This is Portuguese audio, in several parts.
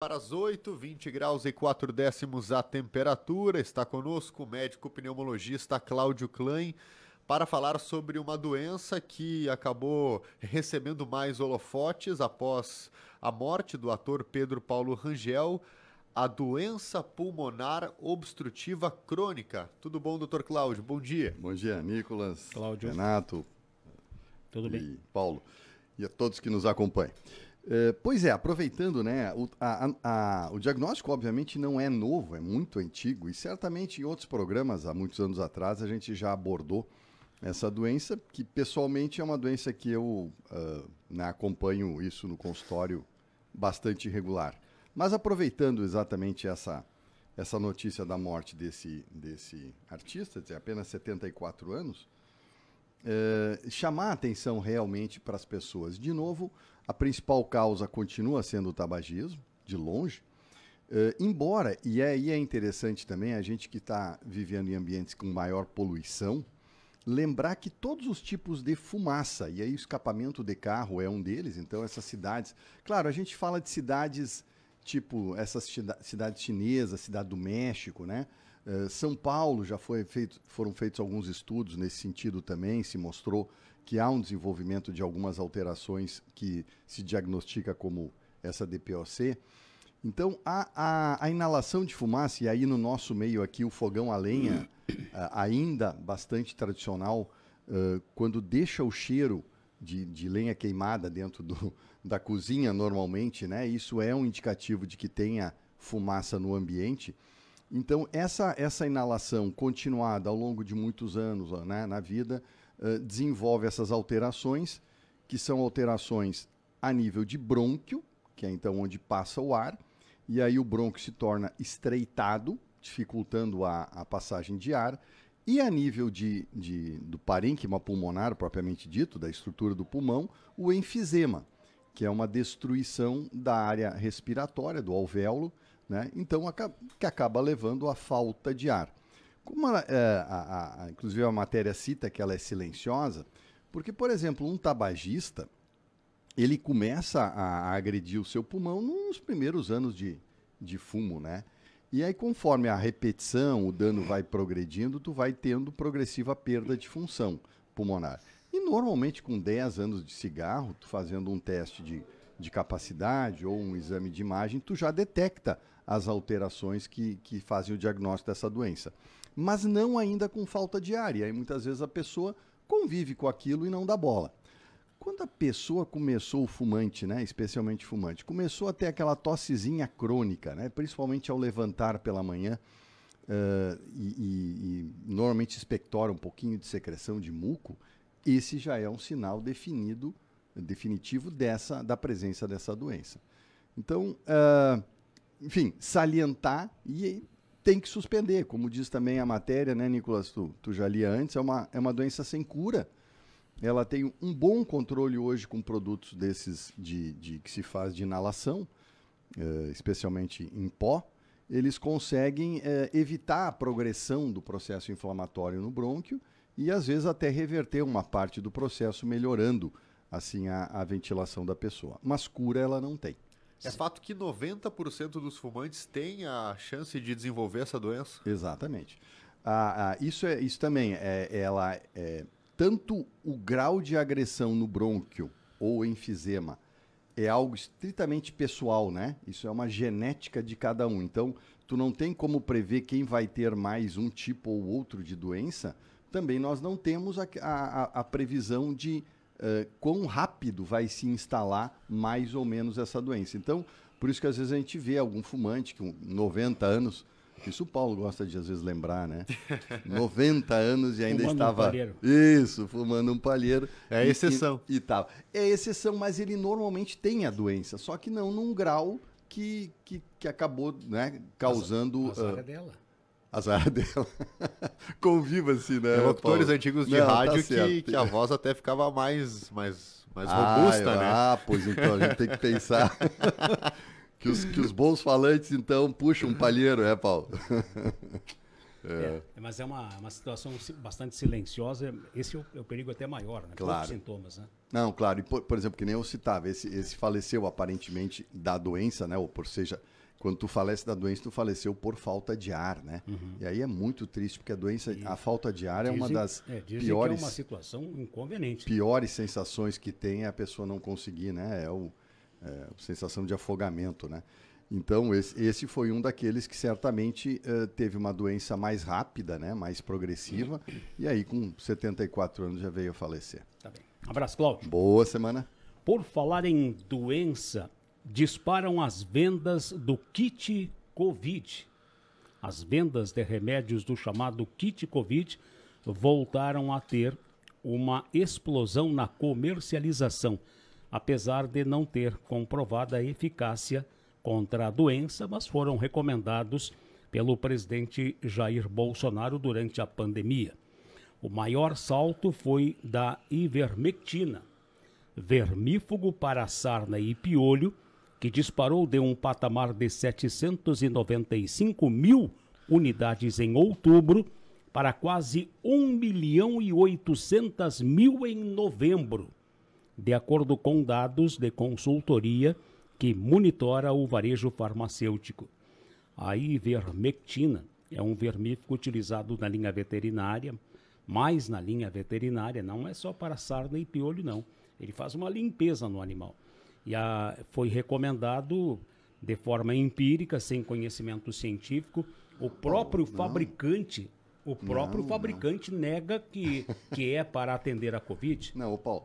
Para as 8, 20 graus e 4 décimos a temperatura, está conosco o médico pneumologista Cláudio Klein para falar sobre uma doença que acabou recebendo mais holofotes após a morte do ator Pedro Paulo Rangel, a doença pulmonar obstrutiva crônica. Tudo bom, doutor Cláudio? Bom dia. Bom dia, Nicolas, Cláudio. Renato Tudo bem? Paulo e a todos que nos acompanham. Eh, pois é, aproveitando, né, o, a, a, o diagnóstico obviamente não é novo, é muito antigo e certamente em outros programas há muitos anos atrás a gente já abordou essa doença, que pessoalmente é uma doença que eu uh, né, acompanho isso no consultório bastante regular. Mas aproveitando exatamente essa, essa notícia da morte desse, desse artista, de apenas 74 anos, eh, chamar a atenção realmente para as pessoas. De novo, a principal causa continua sendo o tabagismo, de longe. Uh, embora, e aí é, é interessante também, a gente que está vivendo em ambientes com maior poluição, lembrar que todos os tipos de fumaça, e aí o escapamento de carro é um deles, então essas cidades. Claro, a gente fala de cidades tipo essas cidades chinesas, cidade do México, né? Eh, São Paulo já foi feito, foram feitos alguns estudos nesse sentido também, se mostrou que há um desenvolvimento de algumas alterações que se diagnostica como essa DPOC. Então, a, a, a inalação de fumaça, e aí no nosso meio aqui o fogão a lenha, eh, ainda bastante tradicional, eh, quando deixa o cheiro de, de lenha queimada dentro do, da cozinha normalmente, né? Isso é um indicativo de que tenha fumaça no ambiente. Então, essa, essa inalação continuada ao longo de muitos anos né, na vida uh, desenvolve essas alterações, que são alterações a nível de brônquio, que é então onde passa o ar, e aí o brônquio se torna estreitado, dificultando a, a passagem de ar, e a nível de, de, do parênquima pulmonar, propriamente dito, da estrutura do pulmão, o enfisema, que é uma destruição da área respiratória, do alvéolo, né? então, que acaba levando à falta de ar. Como é, a, a, a, inclusive a matéria cita que ela é silenciosa, porque, por exemplo, um tabagista, ele começa a agredir o seu pulmão nos primeiros anos de, de fumo, né? E aí, conforme a repetição, o dano vai progredindo, tu vai tendo progressiva perda de função pulmonar. E normalmente com 10 anos de cigarro, tu fazendo um teste de, de capacidade ou um exame de imagem, tu já detecta as alterações que, que fazem o diagnóstico dessa doença. Mas não ainda com falta de ar. E aí muitas vezes a pessoa convive com aquilo e não dá bola. Quando a pessoa começou o fumante, né, especialmente fumante, começou a ter aquela tossezinha crônica, né, principalmente ao levantar pela manhã, uh, e, e, e, normalmente expectora um pouquinho de secreção de muco, esse já é um sinal definido, definitivo dessa, da presença dessa doença. Então, uh, enfim, salientar e tem que suspender, como diz também a matéria, né, Nicolas? Tu, tu já lia antes, é uma, é uma doença sem cura ela tem um bom controle hoje com produtos desses de, de que se faz de inalação, uh, especialmente em pó, eles conseguem uh, evitar a progressão do processo inflamatório no brônquio e às vezes até reverter uma parte do processo, melhorando assim a, a ventilação da pessoa. Mas cura ela não tem. É Sim. fato que 90% dos fumantes têm a chance de desenvolver essa doença? Exatamente. Ah, ah, isso, é, isso também, é, ela é, tanto o grau de agressão no brônquio ou enfisema é algo estritamente pessoal, né? Isso é uma genética de cada um. Então, tu não tem como prever quem vai ter mais um tipo ou outro de doença. Também nós não temos a, a, a previsão de uh, quão rápido vai se instalar mais ou menos essa doença. Então, por isso que às vezes a gente vê algum fumante com 90 anos isso o Paulo gosta de às vezes lembrar, né? 90 anos e ainda fumando estava. Um palheiro. Isso, fumando um palheiro. É exceção. E, e tal. É exceção, mas ele normalmente tem a doença, só que não num grau que, que, que acabou né, causando. a azar uh, dela. Azar dela. Conviva-se, né? É, locutores antigos de não, tá rádio tá que, que a voz até ficava mais, mais mais ah, robusta, ah, né? Ah, pois então, a gente tem que pensar. Que os, que os bons falantes, então, puxam um palheiro, é, Paulo? É. é. mas é uma, uma situação bastante silenciosa. Esse é o, é o perigo até maior, né? Claro. sintomas, né? Não, claro. E por, por, exemplo, que nem eu citava, esse, esse faleceu aparentemente da doença, né? Ou por seja, quando tu falece da doença, tu faleceu por falta de ar, né? Uhum. E aí é muito triste, porque a doença, e a falta de ar dizem, é uma das é, piores... é uma situação inconveniente. Piores sensações que tem é a pessoa não conseguir, né? É o é, sensação de afogamento, né? Então, esse, esse, foi um daqueles que certamente uh, teve uma doença mais rápida, né, mais progressiva, e aí com 74 anos já veio a falecer. Tá bem. Um abraço, Cláudio. Boa semana. Por falar em doença, disparam as vendas do kit Covid. As vendas de remédios do chamado kit Covid voltaram a ter uma explosão na comercialização apesar de não ter comprovada eficácia contra a doença, mas foram recomendados pelo presidente Jair Bolsonaro durante a pandemia. O maior salto foi da ivermectina, vermífugo para sarna e piolho, que disparou de um patamar de 795 mil unidades em outubro para quase 1 milhão e 800 mil em novembro de acordo com dados de consultoria que monitora o varejo farmacêutico. A ivermectina é um vermífugo utilizado na linha veterinária, mas na linha veterinária não é só para sarna e piolho, não. Ele faz uma limpeza no animal. E a, foi recomendado de forma empírica, sem conhecimento científico, o próprio não, fabricante o próprio não, fabricante nega que, que é para atender a Covid? Não, Paulo,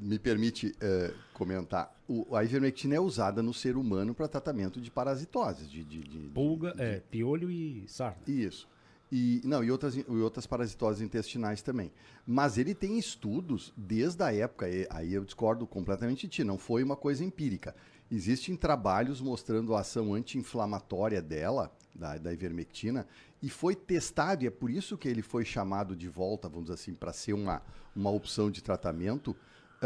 me permite é, comentar. O, a ivermectina é usada no ser humano para tratamento de parasitoses, de, de, de pulga, de, é, piolho e sarna. Isso. E, não, e outras, e outras parasitoses intestinais também. Mas ele tem estudos desde a época, e, aí eu discordo completamente de ti, não foi uma coisa empírica. Existem trabalhos mostrando a ação anti-inflamatória dela, da, da ivermectina, e foi testado, e é por isso que ele foi chamado de volta, vamos dizer assim, para ser uma, uma opção de tratamento,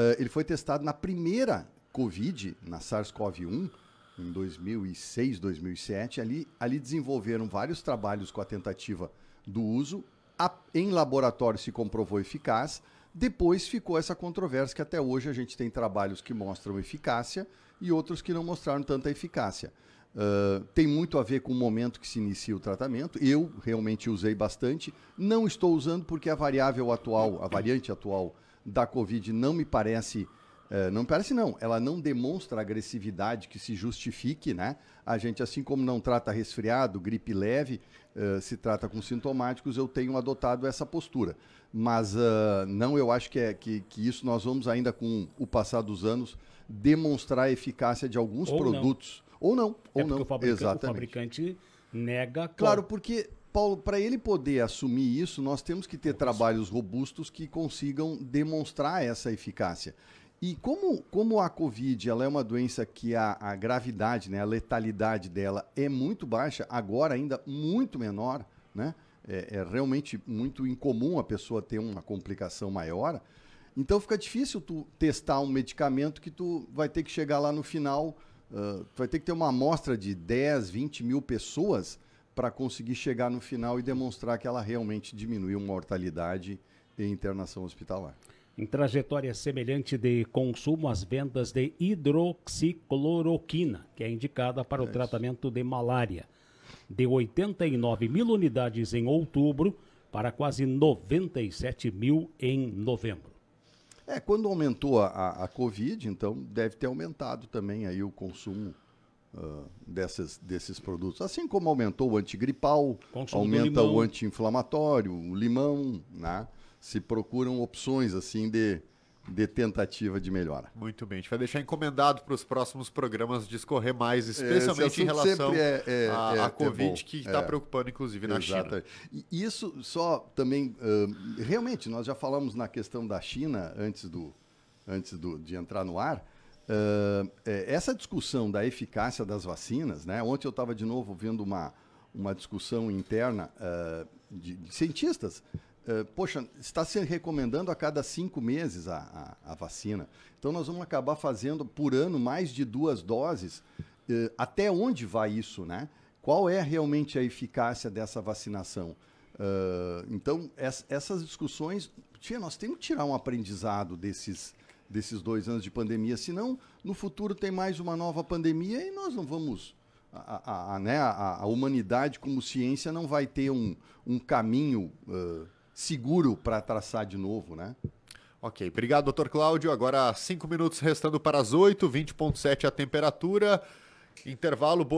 ah, ele foi testado na primeira Covid, na SARS-CoV-1, em 2006, 2007. Ali, ali desenvolveram vários trabalhos com a tentativa do uso. A, em laboratório se comprovou eficaz. Depois ficou essa controvérsia que até hoje a gente tem trabalhos que mostram eficácia e outros que não mostraram tanta eficácia. Uh, tem muito a ver com o momento que se inicia o tratamento. Eu realmente usei bastante. Não estou usando porque a variável atual, a variante atual da Covid não me parece. É, não parece não, ela não demonstra agressividade que se justifique, né? A gente, assim como não trata resfriado, gripe leve, uh, se trata com sintomáticos, eu tenho adotado essa postura. Mas uh, não, eu acho que, é, que, que, isso nós vamos ainda com o passar dos anos demonstrar a eficácia de alguns ou produtos. Não. Ou não, ou é não. O fabricante, Exatamente. o fabricante nega. Claro, porque Paulo, para ele poder assumir isso, nós temos que ter trabalhos robustos que consigam demonstrar essa eficácia. E como, como a Covid ela é uma doença que a, a gravidade, né, a letalidade dela é muito baixa, agora ainda muito menor, né? É, é, realmente muito incomum a pessoa ter uma complicação maior. Então fica difícil tu testar um medicamento que tu vai ter que chegar lá no final, uh, tu vai ter que ter uma amostra de 10, 20 mil pessoas para conseguir chegar no final e demonstrar que ela realmente diminuiu mortalidade e internação hospitalar. Em trajetória semelhante de consumo, as vendas de hidroxicloroquina, que é indicada para é o tratamento de malária, de 89 mil unidades em outubro para quase 97 mil em novembro. É, quando aumentou a, a Covid, então deve ter aumentado também aí o consumo ah, dessas, desses produtos. Assim como aumentou o antigripal, Consumo aumenta o anti-inflamatório, o limão, né? se procuram opções assim de, de tentativa de melhora. Muito bem, a gente vai deixar encomendado para os próximos programas discorrer mais, especialmente em relação é, é, à é, Covid, que está é. preocupando, inclusive, na Exato. China. E isso só também, uh, realmente, nós já falamos na questão da China antes, do, antes do, de entrar no ar, é, essa discussão da eficácia das vacinas, né? Ontem eu estava de novo vendo uma, uma discussão interna uh, de, de, cientistas. Uh, poxa, está se recomendando a cada cinco meses a, a, a, vacina. Então nós vamos acabar fazendo por ano mais de duas doses. até onde vai isso, né? Qual é realmente a eficácia dessa vacinação? então, essas discussões, tia, nós temos que tirar um aprendizado desses, desses dois anos de pandemia. Senão, no futuro tem mais uma nova pandemia e nós não vamos. A, a, a, né, a humanidade, como ciência, não vai ter um, um caminho uh, seguro para traçar de novo, né? Ok, obrigado, doutor Cláudio. Agora, cinco minutos restando para as oito, 20,7 a temperatura. Intervalo, boa.